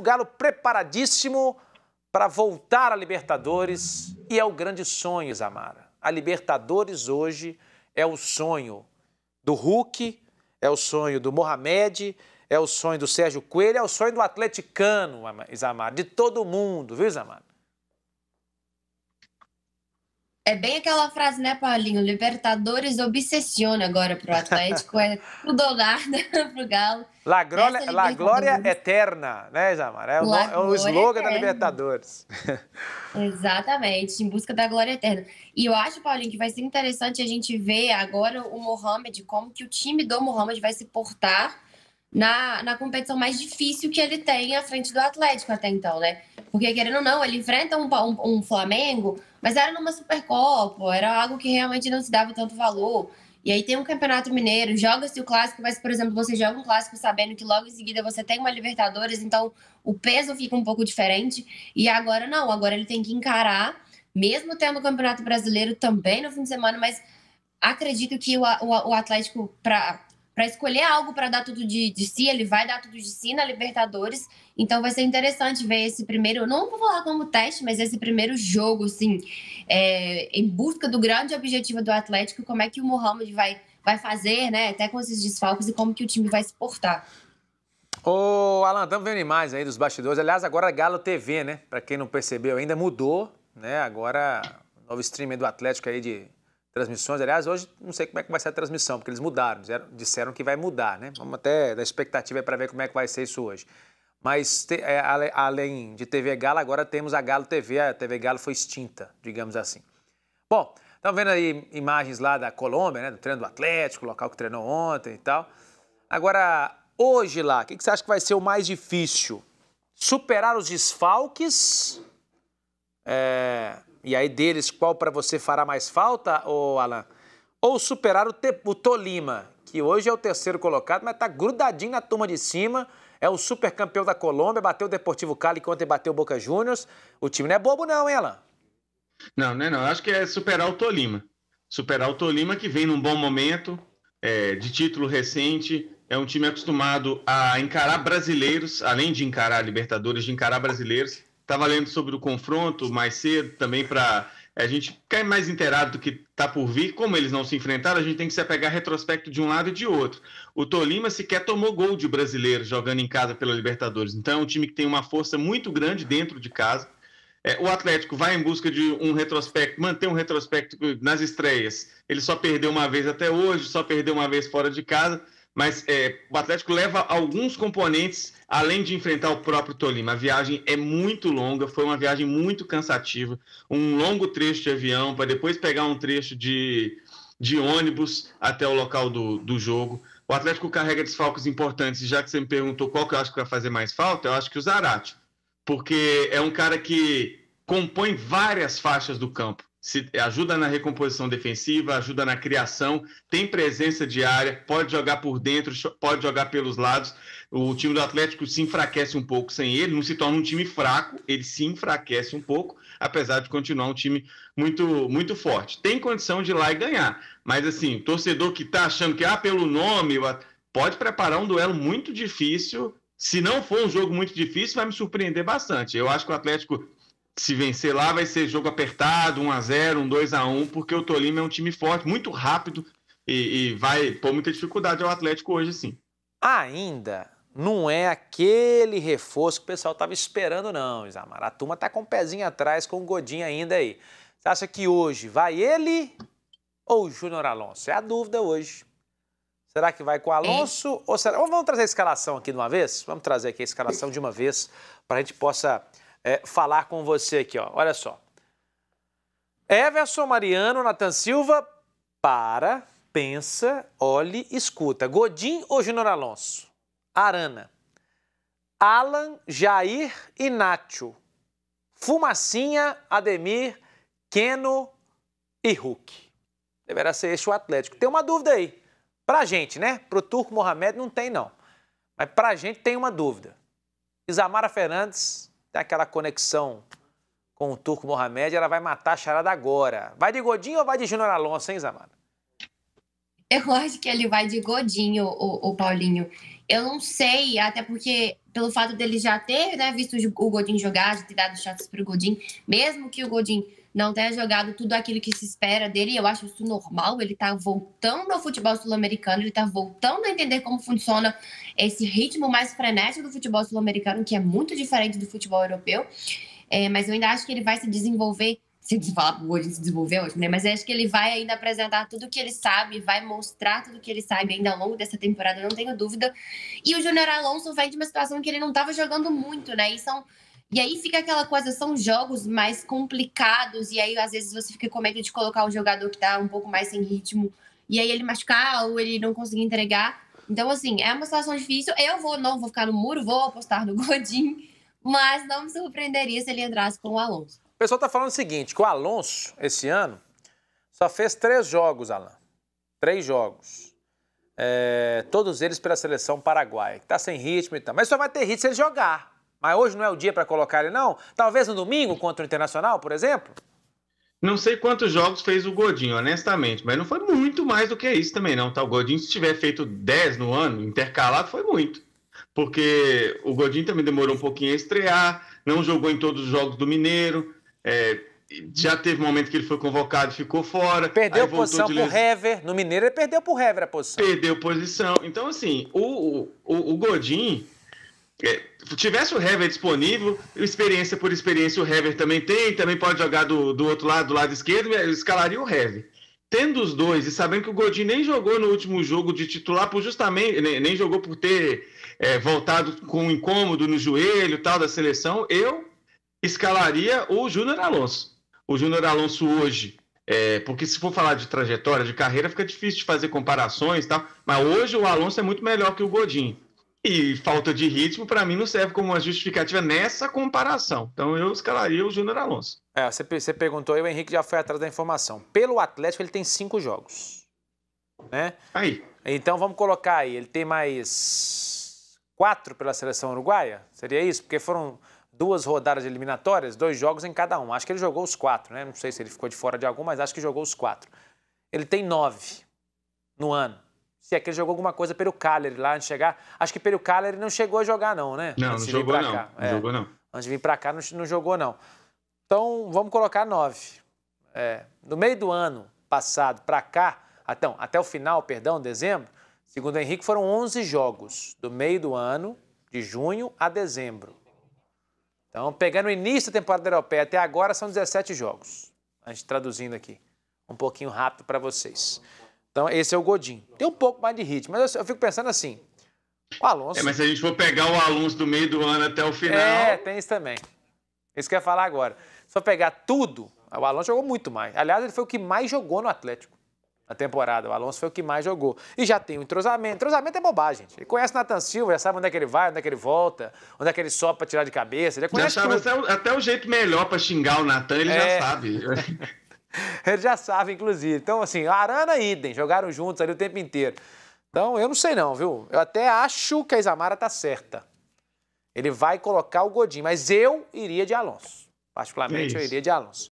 O Galo preparadíssimo para voltar à Libertadores e é o grande sonho, Zamara. A Libertadores hoje é o sonho do Hulk, é o sonho do Mohamed, é o sonho do Sérgio Coelho, é o sonho do atleticano, Isamar, de todo mundo, viu, Isamar? É bem aquela frase, né, Paulinho? Libertadores obsessiona agora pro Atlético, é tudo ou nada pro Galo. La, glória, la glória eterna, né, Jamar? É o, é o slogan eterna. da Libertadores. Exatamente, em busca da glória eterna. E eu acho, Paulinho, que vai ser interessante a gente ver agora o Mohamed, como que o time do Mohamed vai se portar na, na competição mais difícil que ele tem à frente do Atlético até então, né? Porque, querendo ou não, ele enfrenta um, um, um Flamengo, mas era numa Supercopa, era algo que realmente não se dava tanto valor. E aí tem um Campeonato Mineiro, joga-se o clássico, mas, por exemplo, você joga um clássico sabendo que logo em seguida você tem uma Libertadores, então o peso fica um pouco diferente. E agora não, agora ele tem que encarar, mesmo tendo o Campeonato Brasileiro também no fim de semana, mas acredito que o, o, o Atlético, pra, para escolher algo para dar tudo de, de si, ele vai dar tudo de si na Libertadores. Então vai ser interessante ver esse primeiro, não vou falar como teste, mas esse primeiro jogo, assim, é, em busca do grande objetivo do Atlético, como é que o Mohamed vai, vai fazer, né? Até com esses desfalques e como que o time vai se portar. Ô, Alan, estamos vendo imagens aí dos bastidores. Aliás, agora a Galo TV, né? Para quem não percebeu ainda, mudou, né? Agora, novo streamer do Atlético aí de transmissões. Aliás, hoje não sei como é que vai ser a transmissão, porque eles mudaram, disseram que vai mudar, né? Vamos até da expectativa para ver como é que vai ser isso hoje. Mas te, é, além de TV Galo, agora temos a Galo TV. A TV Galo foi extinta, digamos assim. Bom, estão vendo aí imagens lá da Colômbia, né? Do treino do Atlético, local que treinou ontem e tal. Agora, hoje lá, o que, que você acha que vai ser o mais difícil? Superar os desfalques? É, e aí deles qual para você fará mais falta, ô Alan? Ou superar o, Te o Tolima, que hoje é o terceiro colocado, mas está grudadinho na turma de cima, é o super campeão da Colômbia, bateu o Deportivo Cali que ontem bateu o Boca Juniors. O time não é bobo não, hein, Alan? Não, não é não. acho que é superar o Tolima. Superar o Tolima que vem num bom momento, é, de título recente, é um time acostumado a encarar brasileiros, além de encarar Libertadores, de encarar brasileiros. Estava lendo sobre o confronto mais cedo também para a gente ficar mais inteirado do que está por vir. Como eles não se enfrentaram, a gente tem que se apegar retrospecto de um lado e de outro. O Tolima sequer tomou gol de brasileiro jogando em casa pela Libertadores. Então é um time que tem uma força muito grande dentro de casa. É, o Atlético vai em busca de um retrospecto, manter um retrospecto nas estreias. Ele só perdeu uma vez até hoje, só perdeu uma vez fora de casa mas é, o Atlético leva alguns componentes além de enfrentar o próprio Tolima. A viagem é muito longa, foi uma viagem muito cansativa, um longo trecho de avião para depois pegar um trecho de, de ônibus até o local do, do jogo. O Atlético carrega desfalques importantes, já que você me perguntou qual que eu acho que vai fazer mais falta, eu acho que o Zarate, porque é um cara que compõe várias faixas do campo se ajuda na recomposição defensiva, ajuda na criação, tem presença de área, pode jogar por dentro, pode jogar pelos lados. O time do Atlético se enfraquece um pouco sem ele, não se torna um time fraco, ele se enfraquece um pouco, apesar de continuar um time muito muito forte. Tem condição de ir lá e ganhar, mas assim, torcedor que está achando que ah, pelo nome, pode preparar um duelo muito difícil. Se não for um jogo muito difícil, vai me surpreender bastante. Eu acho que o Atlético se vencer lá vai ser jogo apertado, 1 a 0 1 2 a 1 porque o Tolima é um time forte, muito rápido e, e vai pôr muita dificuldade ao Atlético hoje, sim. Ainda não é aquele reforço que o pessoal estava esperando, não, Isamar. A turma está com o um pezinho atrás, com o Godinho ainda aí. Você acha que hoje vai ele ou o Júnior Alonso? É a dúvida hoje. Será que vai com o Alonso? É. Ou será... Vamos trazer a escalação aqui de uma vez? Vamos trazer aqui a escalação de uma vez para a gente possa é, falar com você aqui. Ó. Olha só. Everson Mariano, Natan Silva, para, pensa, olhe, escuta. Godin ou Júnior Alonso? Arana. Alan, Jair e Nacho. Fumacinha, Ademir, Keno e Hulk. Deverá ser este o Atlético. Tem uma dúvida aí. Pra gente, né? Pro Turco Mohamed não tem, não. Mas pra gente tem uma dúvida. Isamara Fernandes daquela conexão com o Turco Mohamed, ela vai matar a charada agora. Vai de Godinho ou vai de Júnior Alonso, hein, Zamana? Eu acho que ele vai de Godinho, o, o, Paulinho. Eu não sei, até porque, pelo fato dele já ter né, visto o Godinho jogar, já ter dado chances para o Godinho, mesmo que o Godinho não tenha jogado tudo aquilo que se espera dele. Eu acho isso normal. Ele está voltando ao futebol sul-americano, ele está voltando a entender como funciona esse ritmo mais frenético do futebol sul-americano, que é muito diferente do futebol europeu. É, mas eu ainda acho que ele vai se desenvolver. Se desenvolver hoje, se desenvolver hoje, é né? Mas eu acho que ele vai ainda apresentar tudo o que ele sabe, vai mostrar tudo o que ele sabe ainda ao longo dessa temporada, não tenho dúvida. E o Júnior Alonso vem de uma situação em que ele não estava jogando muito, né? E são e aí fica aquela coisa, são jogos mais complicados, e aí às vezes você fica com medo de colocar um jogador que tá um pouco mais sem ritmo, e aí ele machucar ou ele não conseguir entregar. Então, assim, é uma situação difícil. Eu vou, não vou ficar no muro, vou apostar no Godin, mas não me surpreenderia se ele entrasse com o Alonso. O pessoal tá falando o seguinte: que o Alonso, esse ano, só fez três jogos, Alan. Três jogos. É, todos eles pela seleção paraguaia, que tá sem ritmo e tal. Mas só vai ter ritmo se ele jogar. Mas hoje não é o dia para colocar ele, não? Talvez no domingo contra o Internacional, por exemplo? Não sei quantos jogos fez o Godinho, honestamente, mas não foi muito mais do que isso também, não, tá? O Godinho, se tiver feito 10 no ano, intercalado, foi muito. Porque o Godinho também demorou um pouquinho a estrear, não jogou em todos os jogos do Mineiro, é, já teve um momento que ele foi convocado, e ficou fora. Perdeu posição de... pro Hever. No Mineiro ele perdeu pro Hever a posição. Perdeu posição. Então, assim, o, o, o Godinho é, tivesse o Hever disponível, experiência por experiência o Hever também tem, também pode jogar do, do outro lado, do lado esquerdo, eu escalaria o Hever. Tendo os dois e sabendo que o Godin nem jogou no último jogo de titular, por justamente nem, nem jogou por ter é, voltado com um incômodo no joelho tal da seleção, eu escalaria o Júnior Alonso. O Júnior Alonso hoje, é, porque se for falar de trajetória, de carreira, fica difícil de fazer comparações tal, mas hoje o Alonso é muito melhor que o Godin e falta de ritmo, para mim, não serve como uma justificativa nessa comparação. Então, eu escalaria o Júnior Alonso. É, você, você perguntou e o Henrique já foi atrás da informação. Pelo Atlético, ele tem cinco jogos. Né? Aí. Então, vamos colocar aí. Ele tem mais quatro pela seleção uruguaia? Seria isso? Porque foram duas rodadas eliminatórias, dois jogos em cada um. Acho que ele jogou os quatro, né? Não sei se ele ficou de fora de algum, mas acho que jogou os quatro. Ele tem nove no ano se é que ele jogou alguma coisa pelo Cagliari lá antes de chegar. Acho que pelo Cagliari não chegou a jogar, não, né? Não, antes não jogou não. Não, é. jogou, não. Antes de vir para cá, não, não, jogou, não. Então, vamos colocar nove. É, no meio do ano passado para cá, até o final, perdão, dezembro, segundo o Henrique, foram 11 jogos do meio do ano, de junho a dezembro. Então, pegando o início da temporada europeia até agora, são 17 jogos. A gente traduzindo aqui, um pouquinho rápido para vocês. Então, esse é o Godinho. Tem um pouco mais de ritmo, mas eu, eu fico pensando assim. O Alonso. É, mas se a gente for pegar o Alonso do meio do ano até o final. É, tem isso também. Isso que eu ia falar agora. Se for pegar tudo, o Alonso jogou muito mais. Aliás, ele foi o que mais jogou no Atlético na temporada. O Alonso foi o que mais jogou. E já tem o entrosamento. Entrosamento é bobagem, gente. Ele conhece o Nathan Silva, já sabe onde é que ele vai, onde é que ele volta, onde é que ele sobe pra tirar de cabeça. Ele já conhece já sabe, até, o, até, o, jeito melhor pra xingar o Natan, ele é. já sabe. Ele já sabe, inclusive. Então, assim, Arana e Idem jogaram juntos ali o tempo inteiro. Então, eu não sei não, viu? Eu até acho que a Isamara tá certa. Ele vai colocar o Godinho, mas eu iria de Alonso. Particularmente, é eu iria de Alonso.